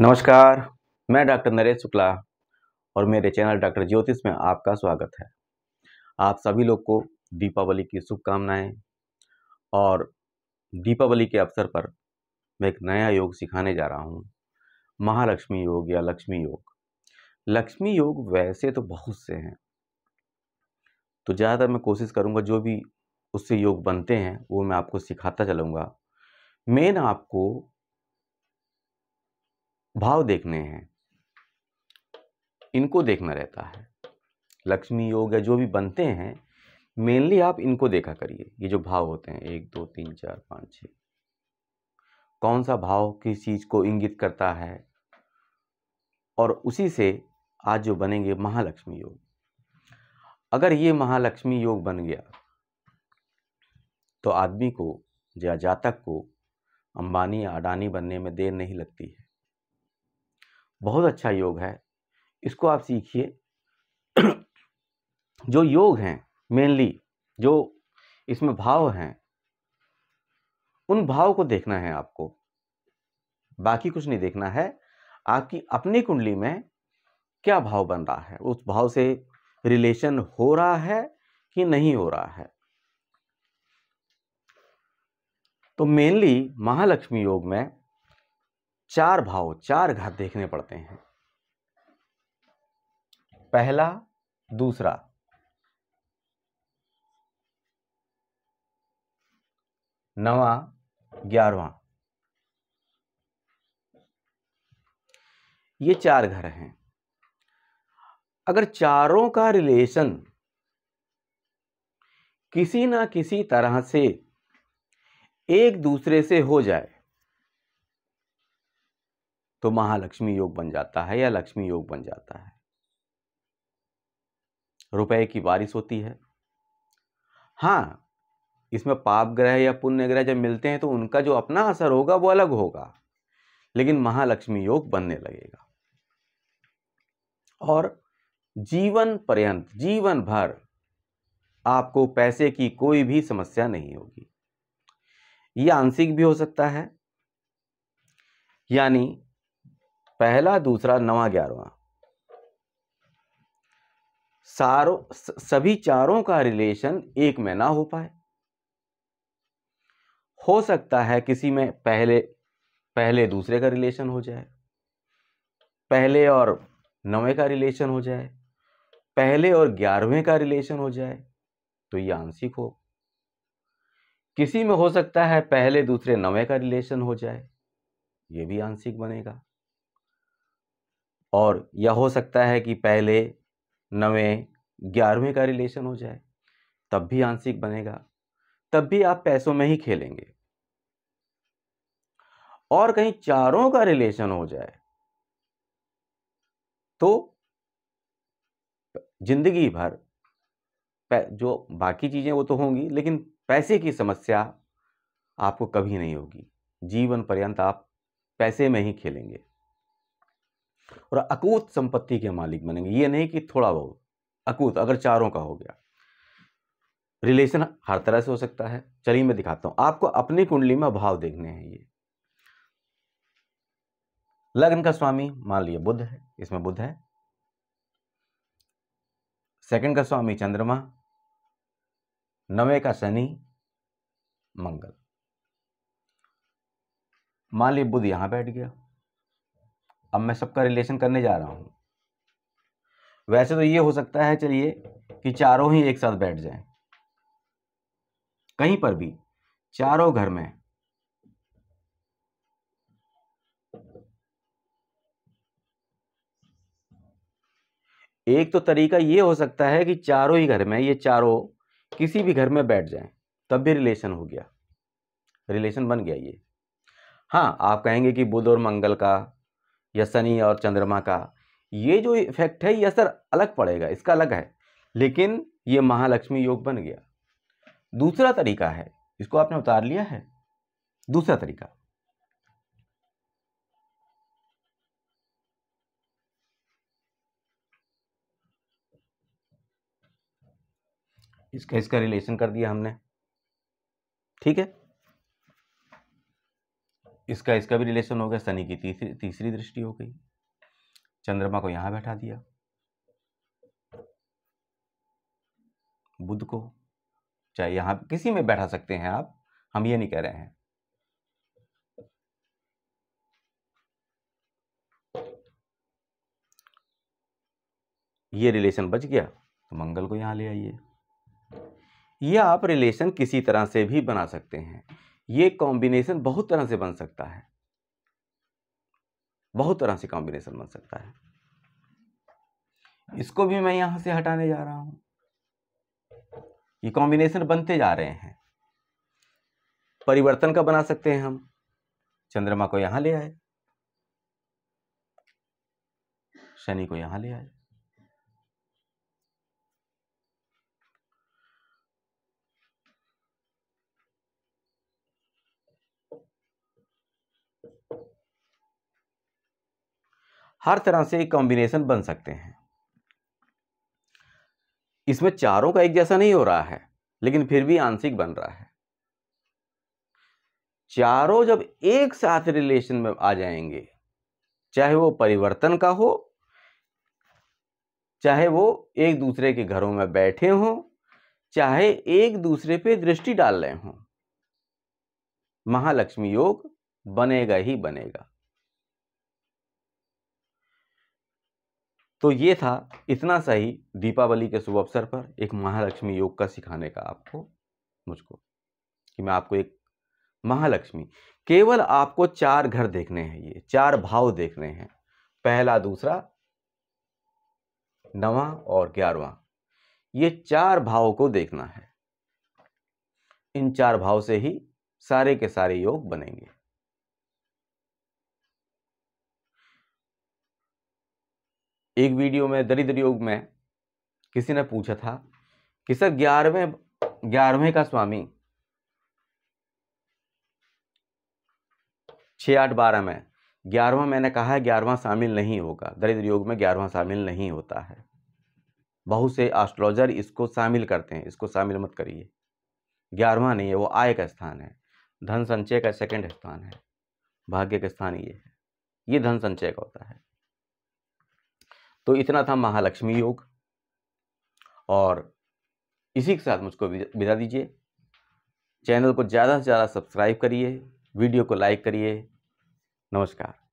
नमस्कार मैं डॉक्टर नरेश शुक्ला और मेरे चैनल डॉक्टर ज्योतिष में आपका स्वागत है आप सभी लोग को दीपावली की शुभकामनाएं और दीपावली के अवसर पर मैं एक नया योग सिखाने जा रहा हूँ महालक्ष्मी योग या लक्ष्मी योग लक्ष्मी योग वैसे तो बहुत से हैं तो ज़्यादातर मैं कोशिश करूँगा जो भी उससे योग बनते हैं वो मैं आपको सिखाता चलूँगा मेन आपको भाव देखने हैं इनको देखना रहता है लक्ष्मी योग या जो भी बनते हैं मेनली आप इनको देखा करिए ये जो भाव होते हैं एक दो तीन चार पाँच छः कौन सा भाव किस चीज़ को इंगित करता है और उसी से आज जो बनेंगे महालक्ष्मी योग अगर ये महालक्ष्मी योग बन गया तो आदमी को या जातक को अंबानी या अडानी बनने में देर नहीं लगती है बहुत अच्छा योग है इसको आप सीखिए जो योग हैं मेनली जो इसमें भाव हैं उन भाव को देखना है आपको बाकी कुछ नहीं देखना है आपकी अपनी कुंडली में क्या भाव बन रहा है उस भाव से रिलेशन हो रहा है कि नहीं हो रहा है तो मेनली महालक्ष्मी योग में चार भाव चार घात देखने पड़ते हैं पहला दूसरा नवा ग्यारवा ये चार घर हैं अगर चारों का रिलेशन किसी ना किसी तरह से एक दूसरे से हो जाए तो महालक्ष्मी योग बन जाता है या लक्ष्मी योग बन जाता है रुपए की बारिश होती है हाँ इसमें पाप ग्रह या पुण्य ग्रह जब मिलते हैं तो उनका जो अपना असर होगा वो अलग होगा लेकिन महालक्ष्मी योग बनने लगेगा और जीवन पर्यंत जीवन भर आपको पैसे की कोई भी समस्या नहीं होगी ये आंशिक भी हो सकता है यानी पहला दूसरा नवा ग्यारहवा सारों सभी चारों का रिलेशन एक में ना हो पाए हो सकता है किसी में पहले पहले दूसरे का रिलेशन हो जाए पहले और नवे का रिलेशन हो जाए पहले और ग्यारहवें का रिलेशन हो जाए तो ये आंशिक हो किसी में हो सकता है पहले दूसरे नवे का रिलेशन हो जाए ये भी आंशिक बनेगा और यह हो सकता है कि पहले नवें ग्यारहवें का रिलेशन हो जाए तब भी आंशिक बनेगा तब भी आप पैसों में ही खेलेंगे और कहीं चारों का रिलेशन हो जाए तो जिंदगी भर जो बाकी चीज़ें वो तो होंगी लेकिन पैसे की समस्या आपको कभी नहीं होगी जीवन पर्यंत आप पैसे में ही खेलेंगे और अकूत संपत्ति के मालिक बनेंगे ये नहीं कि थोड़ा बहुत अकूत अगर चारों का हो गया रिलेशन हर तरह से हो सकता है चलिए मैं दिखाता हूं आपको अपनी कुंडली में भाव देखने हैं ये लग्न का स्वामी मान लिया बुद्ध है इसमें बुद्ध है सेकंड का स्वामी चंद्रमा नवे का शनि मंगल मान लिया बुद्ध यहां बैठ गया अब मैं सबका रिलेशन करने जा रहा हूँ वैसे तो ये हो सकता है चलिए कि चारों ही एक साथ बैठ जाएं कहीं पर भी चारों घर में एक तो तरीका ये हो सकता है कि चारों ही घर में ये चारों किसी भी घर में बैठ जाएं तब भी रिलेशन हो गया रिलेशन बन गया ये हाँ आप कहेंगे कि बुध और मंगल का या शनि और चंद्रमा का ये जो इफेक्ट है ये असर अलग पड़ेगा इसका अलग है लेकिन ये महालक्ष्मी योग बन गया दूसरा तरीका है इसको आपने उतार लिया है दूसरा तरीका इसका इसका रिलेशन कर दिया हमने ठीक है इसका इसका भी रिलेशन हो गया शनि की तीसरी तीसरी दृष्टि हो गई चंद्रमा को यहाँ बैठा दिया बुद्ध को चाहे यहाँ किसी में बैठा सकते हैं आप हम ये नहीं कह रहे हैं ये रिलेशन बच गया तो मंगल को यहां ले आइए यह आप रिलेशन किसी तरह से भी बना सकते हैं ये कॉम्बिनेशन बहुत तरह से बन सकता है बहुत तरह से कॉम्बिनेशन बन सकता है इसको भी मैं यहां से हटाने जा रहा हूं ये कॉम्बिनेशन बनते जा रहे हैं परिवर्तन का बना सकते हैं हम चंद्रमा को यहां ले आए शनि को यहां ले आए हर तरह से कॉम्बिनेशन बन सकते हैं इसमें चारों का एक जैसा नहीं हो रहा है लेकिन फिर भी आंशिक बन रहा है चारों जब एक साथ रिलेशन में आ जाएंगे चाहे वो परिवर्तन का हो चाहे वो एक दूसरे के घरों में बैठे हों चाहे एक दूसरे पे दृष्टि डाल रहे हों महालक्ष्मी योग बनेगा ही बनेगा तो ये था इतना सा ही दीपावली के शुभ अवसर पर एक महालक्ष्मी योग का सिखाने का आपको मुझको कि मैं आपको एक महालक्ष्मी केवल आपको चार घर देखने हैं ये चार भाव देखने हैं पहला दूसरा नवा और ग्यारहवा ये चार भाव को देखना है इन चार भाव से ही सारे के सारे योग बनेंगे एक वीडियो में दरिद्र योग में किसी ने पूछा था कि सर ग्यारहवें ग्यारहवें का स्वामी छः आठ बारह में ग्यारहवा मैंने कहा है ग्यारहवा शामिल नहीं होगा दरिद्र योग में ग्यारहवा शामिल नहीं होता है बहुत से एस्ट्रोलॉजर इसको शामिल करते हैं इसको शामिल मत करिए ग्यारहवा नहीं है वो आय का स्थान है धन संचय का सेकंड स्थान है भाग्य का स्थान ये है ये धन संचय का होता है तो इतना था महालक्ष्मी योग और इसी के साथ मुझको विदा दीजिए चैनल को ज़्यादा से ज़्यादा सब्सक्राइब करिए वीडियो को लाइक करिए नमस्कार